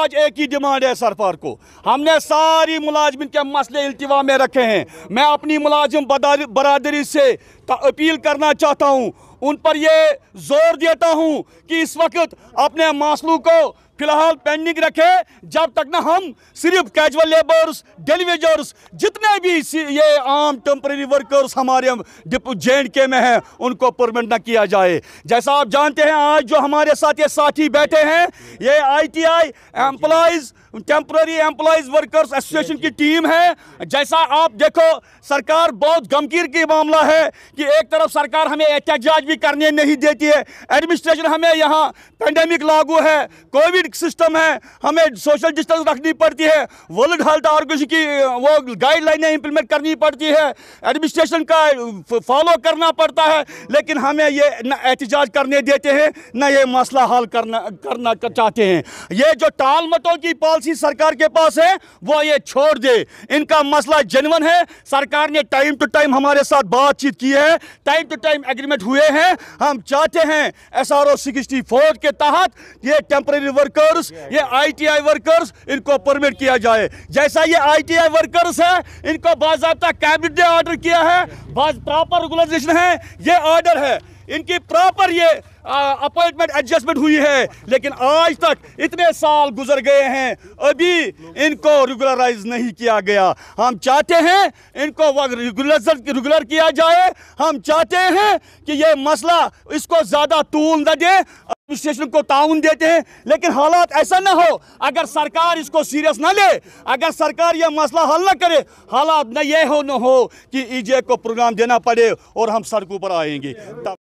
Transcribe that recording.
आज एक ही डिमांड है सरकार को हमने सारी मुलाजमन के मसले अल्तवा में रखे हैं मैं अपनी मुलाजिम बरदरी से अपील करना चाहता हूँ उन पर यह जोर देता हूँ कि इस वक्त अपने मासलू को फिलहाल पेंडिंग रखे जब तक ना हम सिर्फ कैजुअल लेबर्स डेलीवेजर्स जितने भी ये आम टेम्प्रेरी वर्कर्स हमारे जे एंड के में हैं उनको परमेंट ना किया जाए जैसा आप जानते हैं आज जो हमारे साथ ये साथी बैठे हैं ये ITI employees temporary employees workers association की टीम है जैसा आप देखो सरकार बहुत गंभीर की मामला है कि एक तरफ सरकार हमें एहतजाज भी करने नहीं देती है एडमिनिस्ट्रेशन हमें यहाँ पेंडेमिक लागू है कोविड सिस्टम है हमें सोशल डिस्टेंस रखनी पड़ती है वर्ल्ड हेल्थ ऑर्गेनाइजेशन की वो गाइडलाइनें इंप्लीमेंट करनी पड़ती है एडमिनिस्ट्रेशन का फॉलो करना पड़ता है लेकिन हमें ये न एहतजाज करने देते हैं न ये मसला हल करना करना चाहते हैं ये जो टाल की पॉलिसी किसी सरकार के पास है वो ये छोड़ दे इनका मसला जेनवन है सरकार ने टाइम टू टाइम हमारे साथ बातचीत की है टाइम टू टाइम एग्रीमेंट हुए हैं हम चाहते हैं एस आर के तहत ये टेम्प्रेरी वर्कर्स ये आई वर्कर्स इनको परमिट किया जाए जैसा ये आई वर्कर्स है इनको बाबा कैबिनेट ने ऑर्डर किया है प्रॉपर रेगुलेशन है ये ऑर्डर है इनकी प्रॉपर ये अपॉइंटमेंट एडजस्टमेंट हुई है लेकिन आज तक इतने साल गुजर गए हैं अभी इनको रेगुलराइज नहीं किया गया हम चाहते हैं इनको रेगुलर रेगुलर किया जाए हम चाहते हैं कि ये मसला इसको ज़्यादा तूल न दे एडमिनिस्ट्रेशन को ताउन देते हैं लेकिन हालात ऐसा ना हो अगर सरकार इसको सीरियस ना ले अगर सरकार यह मसला हल ना करे हालात न ये हो न हो कि ईजे e को प्रोग्राम देना पड़े और हम सड़कों पर आएंगे